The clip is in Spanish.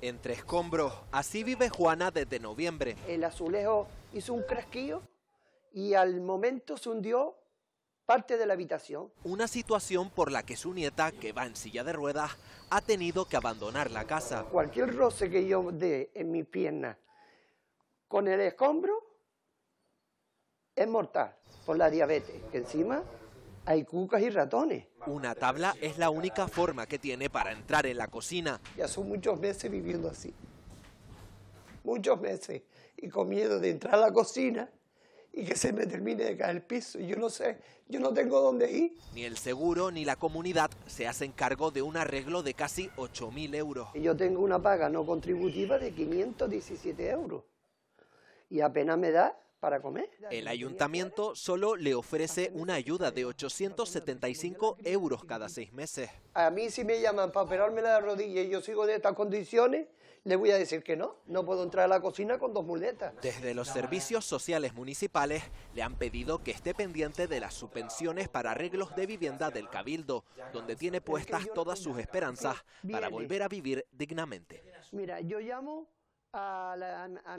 entre escombros. Así vive Juana desde noviembre. El azulejo hizo un crasquillo y al momento se hundió parte de la habitación. Una situación por la que su nieta, que va en silla de ruedas, ha tenido que abandonar la casa. Cualquier roce que yo dé en mi pierna con el escombro es mortal por la diabetes, que encima hay cucas y ratones. Una tabla es la única forma que tiene para entrar en la cocina. Ya son muchos meses viviendo así. Muchos meses. Y con miedo de entrar a la cocina y que se me termine de caer el piso. Yo no sé, yo no tengo dónde ir. Ni el seguro ni la comunidad se hacen cargo de un arreglo de casi 8.000 euros. Yo tengo una paga no contributiva de 517 euros. Y apenas me da para comer. El ayuntamiento solo le ofrece una ayuda de 875 euros cada seis meses. A mí si me llaman para operarme la rodilla y yo sigo de estas condiciones, le voy a decir que no, no puedo entrar a la cocina con dos muletas. Desde los servicios sociales municipales le han pedido que esté pendiente de las subvenciones para arreglos de vivienda del Cabildo, donde tiene puestas todas sus esperanzas para volver a vivir dignamente. Mira, yo llamo a la...